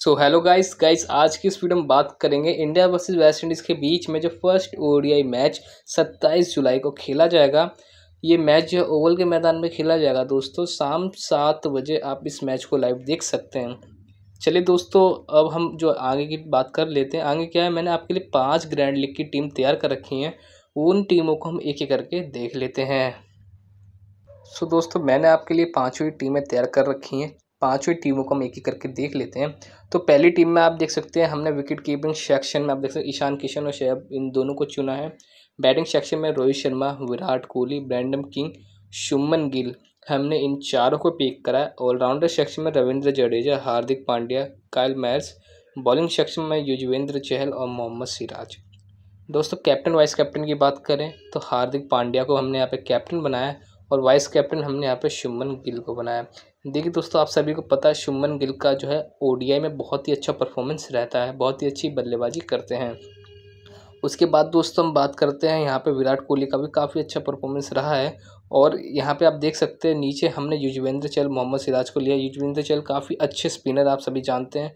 so hello guys guys आज की इस वीडियो में बात करेंगे इंडिया वर्सेस वेस्ट इंडीज़ के बीच में जो फर्स्ट ओडीआई मैच 27 जुलाई को खेला जाएगा ये मैच जो ओवल के मैदान में खेला जाएगा दोस्तों शाम सात बजे आप इस मैच को लाइव देख सकते हैं चलिए दोस्तों अब हम जो आगे की बात कर लेते हैं आगे क्या है मैंने आपके लिए पाँच ग्रैंड लीग की टीम तैयार कर रखी है उन टीमों को हम एक एक करके देख लेते हैं सो so, दोस्तों मैंने आपके लिए पाँचों टीमें तैयार कर रखी हैं पाँचवीं टीमों को हम एक ही करके देख लेते हैं तो पहली टीम में आप देख सकते हैं हमने विकेट कीपिंग सेक्शन में आप देख सकते हैं ईशान किशन और शेयब इन दोनों को चुना है बैटिंग सेक्शन में रोहित शर्मा विराट कोहली ब्रैंडम किंग शुमन गिल हमने इन चारों को पिक करा है ऑलराउंडर सेक्शन में रविंद्र जडेजा हार्दिक पांड्या कायल मैर्स बॉलिंग सेक्शन में युजवेंद्र चहल और मोहम्मद सिराज दोस्तों कैप्टन वाइस कैप्टन की बात करें तो हार्दिक पांड्या को हमने यहाँ पे कैप्टन बनाया और वाइस कैप्टन हमने यहाँ पे शुमन गिल को बनाया देखिए दोस्तों आप सभी को पता है शुमन गिल का जो है ओडीआई में बहुत ही अच्छा परफॉर्मेंस रहता है बहुत ही अच्छी बल्लेबाजी करते हैं उसके बाद दोस्तों हम बात करते हैं यहाँ पे विराट कोहली का भी काफ़ी अच्छा परफॉर्मेंस रहा है और यहाँ पे आप देख सकते हैं नीचे हमने युजवेंद्र चहल मोहम्मद सिराज को लिया युजवेंद्र चहल काफ़ी अच्छे स्पिनर आप सभी जानते हैं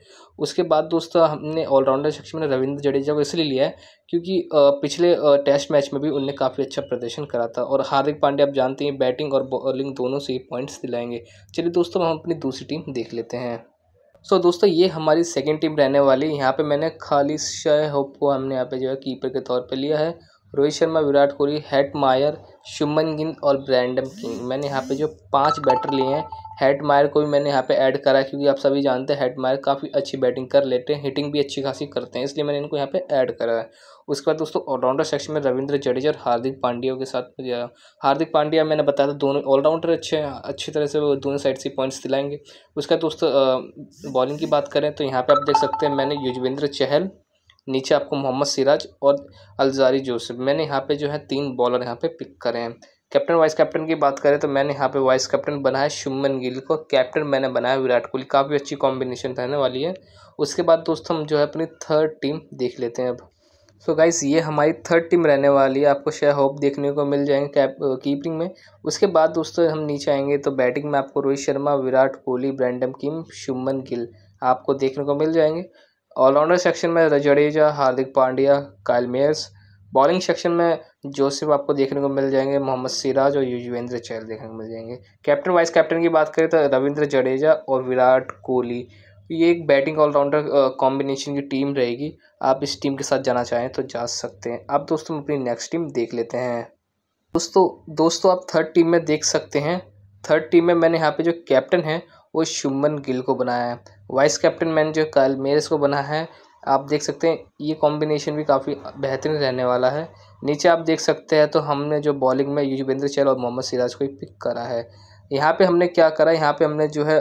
उसके बाद दोस्तों हमने ऑलराउंडर शख्स में रविंद्र जडेजा को इसलिए लिया है क्योंकि पिछले टेस्ट मैच में भी उनने काफ़ी अच्छा प्रदर्शन करा था और हार्दिक पांडे आप जानते हैं बैटिंग और बॉलिंग दोनों से ही पॉइंट्स दिलाएंगे चलिए दोस्तों हम अपनी दूसरी टीम देख लेते हैं सो so, दोस्तों ये हमारी सेकेंड टीम रहने वाली है यहाँ पे मैंने खाली शाह होप को हमने यहाँ पे जो है कीपर के तौर पे लिया है रोहित शर्मा विराट कोहली हेट मायर शुमन गिंद और ब्रैंडम किंग मैंने यहाँ पे जो पांच बैटर लिए हैं हेड मायर को भी मैंने यहाँ पे ऐड करा है क्योंकि आप सभी जानते हैं हेड मायर काफ़ी अच्छी बैटिंग कर लेते हैं हिटिंग भी अच्छी खासी करते हैं इसलिए मैंने इनको यहाँ पे ऐड करा है उसके बाद दोस्तों ऑलराउंडर सेक्शन में रविंद्र जडेजा और हार्दिक पांड्या के साथ हार्दिक पांड्या मैंने बताया था दोनों ऑलराउंडर अच्छे हैं अच्छी तरह से वो दोनों साइड से पॉइंट्स दिलाएंगे उसके बाद दोस्तों बॉलिंग की बात करें तो यहाँ पर आप देख सकते हैं मैंने युजवेंद्र चहल नीचे आपको मोहम्मद सिराज और अलजारी जोसेफ मैंने यहाँ पे जो है तीन बॉलर यहाँ पे पिक करे हैं कैप्टन वाइस कैप्टन की बात करें तो मैंने यहाँ पे वाइस कैप्टन बनाया शुभमन गिल को कैप्टन मैंने बनाया विराट कोहली काफ़ी अच्छी कॉम्बिनेशन रहने वाली है उसके बाद दोस्तों हम जो है अपनी थर्ड टीम देख लेते हैं अब सो so गाइस ये हमारी थर्ड टीम रहने वाली है आपको शेयर होप देखने को मिल जाएंगे कैप कीपिंग में उसके बाद दोस्तों हम नीचे आएंगे तो बैटिंग में आपको रोहित शर्मा विराट कोहली ब्रैंडम किम शुभमन गिल आपको देखने को मिल जाएंगे ऑलराउंडर सेक्शन में Jadeja Hardik Pandya Kyle Mayers bowling section में जोसेफ आपको देखने को मिल जाएंगे मोहम्मद सिराज और युजवेंद्र चहल देखने को मिल जाएंगे कैप्टन वाइस कैप्टन की बात करें तो रविंद्र जडेजा और विराट कोहली ये एक बैटिंग ऑलराउंडर कॉम्बिनेशन की टीम रहेगी आप इस टीम के साथ जाना चाहें तो जा सकते हैं अब दोस्तों अपनी नेक्स्ट टीम देख लेते हैं दोस्तों दोस्तों आप थर्ड टीम में देख सकते हैं थर्ड टीम में मैंने यहाँ पे जो कैप्टन है वो शुमन गिल को बनाया है वाइस कैप्टन मैन जो कल मेरस को बना है आप देख सकते हैं ये कॉम्बिनेशन भी काफ़ी बेहतरीन रहने वाला है नीचे आप देख सकते हैं तो हमने जो बॉलिंग में युजवेंद्र चहल और मोहम्मद सिराज को ही पिक करा है यहाँ पे हमने क्या करा यहाँ पे हमने जो है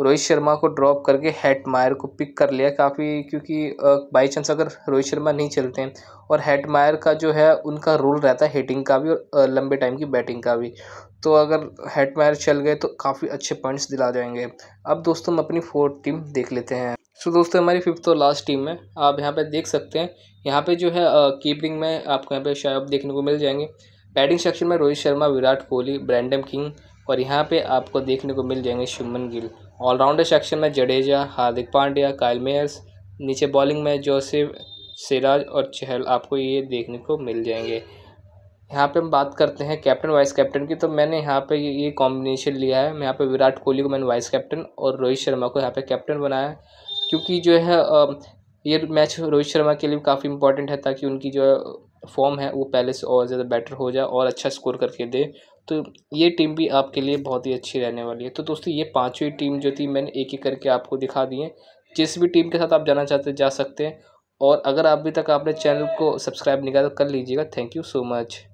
रोहित शर्मा को ड्रॉप करके हेट मायर को पिक कर लिया काफ़ी क्योंकि बाई चांस अगर रोहित शर्मा नहीं चलते हैं और हेट मायर का जो है उनका रोल रहता है हिटिंग का भी और लंबे टाइम की बैटिंग का भी तो अगर हेट मायर चल गए तो काफ़ी अच्छे पॉइंट्स दिला जाएंगे अब दोस्तों हम अपनी फोर्थ टीम देख लेते हैं सो दोस्तों हमारी फिफ्थ और लास्ट टीम है आप यहाँ पर देख सकते हैं यहाँ पर जो है कीपिंग में आपको यहाँ पर शायद देखने को मिल जाएंगे बैटिंग सेक्शन में रोहित शर्मा विराट कोहली ब्रैंडम किंग और यहाँ पे आपको देखने को मिल जाएंगे शुभमन गिल ऑलराउंडर सेक्शन में जडेजा हार्दिक पांड्या कायल मेयर्स नीचे बॉलिंग में जोसेफ सिराज और चहल आपको ये देखने को मिल जाएंगे यहाँ पे हम बात करते हैं कैप्टन वाइस कैप्टन की तो मैंने यहाँ पे ये कॉम्बिनेशन लिया है मैं यहाँ पे विराट कोहली को मैंने वाइस कैप्टन और रोहित शर्मा को यहाँ पे कैप्टन बनाया क्योंकि जो है ये मैच रोहित शर्मा के लिए काफ़ी इंपॉर्टेंट है ताकि उनकी जो है फॉर्म है वो पहले से और ज़्यादा बेटर हो जाए और अच्छा स्कोर करके दे तो ये टीम भी आपके लिए बहुत ही अच्छी रहने वाली है तो दोस्तों ये पाँचवीं टीम जो थी मैंने एक एक करके आपको दिखा दी है जिस भी टीम के साथ आप जाना चाहते जा सकते हैं और अगर अभी तक आपने चैनल को सब्सक्राइब नहीं किया तो कर लीजिएगा थैंक यू सो मच